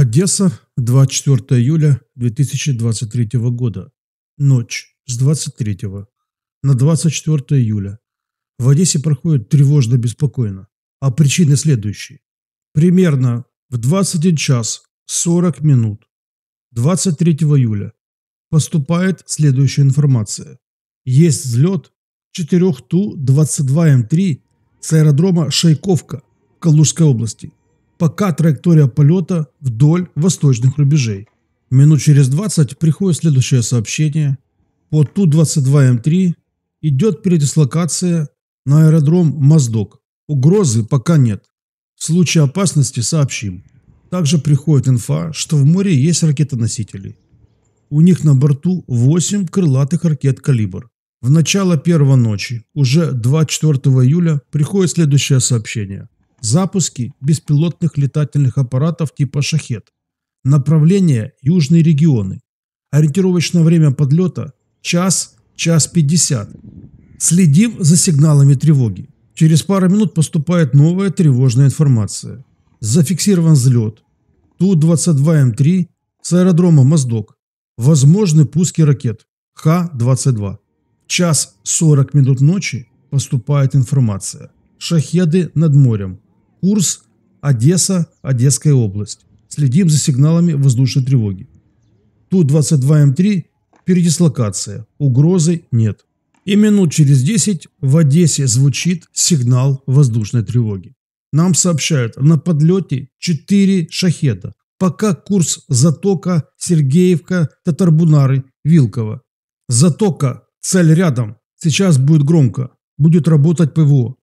Одесса, 24 июля 2023 года. Ночь с 23 на 24 июля. В Одессе проходит тревожно-беспокойно. А причины следующие. Примерно в 21 час 40 минут 23 июля поступает следующая информация. Есть взлет 4 Ту-22М3 с аэродрома Шайковка в Калужской области – пока траектория полета вдоль восточных рубежей. Минут через 20 приходит следующее сообщение. По Ту-22М3 идет передислокация на аэродром Моздок. Угрозы пока нет. В случае опасности сообщим. Также приходит инфа, что в море есть ракетоносители. У них на борту 8 крылатых ракет «Калибр». В начало первой ночи, уже 24 июля, приходит следующее сообщение – Запуски беспилотных летательных аппаратов типа «Шахет». Направление – южные регионы. Ориентировочное время подлета – час, час пятьдесят. Следим за сигналами тревоги. Через пару минут поступает новая тревожная информация. Зафиксирован взлет. Ту-22М3 эм с аэродрома Моздок. Возможны пуски ракет. Х-22. Час 40 минут ночи поступает информация. Шахеды над морем. Курс Одесса, Одесская область. Следим за сигналами воздушной тревоги. Ту-22М3 эм передислокация. Угрозы нет. И минут через 10 в Одессе звучит сигнал воздушной тревоги. Нам сообщают на подлете 4 шахета. Пока курс Затока, Сергеевка, Татарбунары, Вилкова. Затока, цель рядом. Сейчас будет громко. Будет работать ПВО.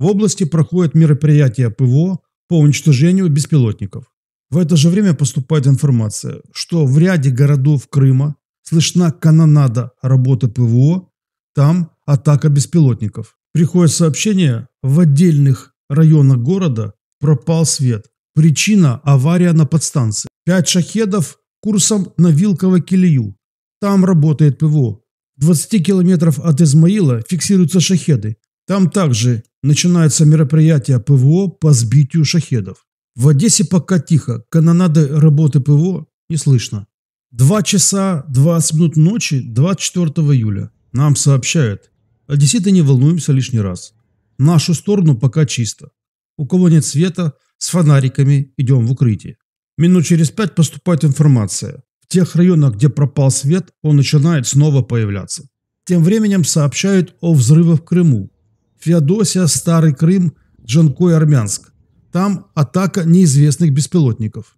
В области проходят мероприятия ПВО по уничтожению беспилотников. В это же время поступает информация, что в ряде городов Крыма слышна канонада работы ПВО, там атака беспилотников. Приходит сообщение, в отдельных районах города пропал свет. Причина – авария на подстанции. Пять шахедов курсом на Вилково-Килию. Там работает ПВО. 20 километров от Измаила фиксируются шахеды. Там также начинается мероприятие ПВО по сбитию шахедов. В Одессе пока тихо, канонады работы ПВО не слышно. 2 часа 20 минут ночи 24 июля. Нам сообщают. Одесситы не волнуемся лишний раз. Нашу сторону пока чисто. У кого нет света, с фонариками идем в укрытие. Минут через пять поступает информация. В тех районах, где пропал свет, он начинает снова появляться. Тем временем сообщают о взрывах в Крыму. Феодосия, Старый Крым, Джанкой, Армянск. Там атака неизвестных беспилотников.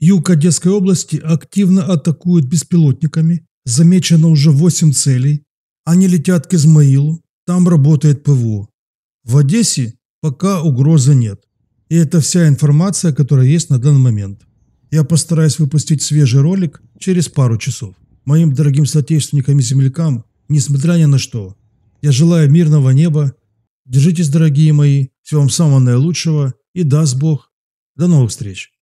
Юг Одесской области активно атакуют беспилотниками. Замечено уже 8 целей. Они летят к Измаилу. Там работает ПВО. В Одессе пока угрозы нет. И это вся информация, которая есть на данный момент. Я постараюсь выпустить свежий ролик через пару часов. Моим дорогим соотечественникам и землякам, несмотря ни на что, я желаю мирного неба, Держитесь, дорогие мои, всего вам самого наилучшего и даст Бог. До новых встреч!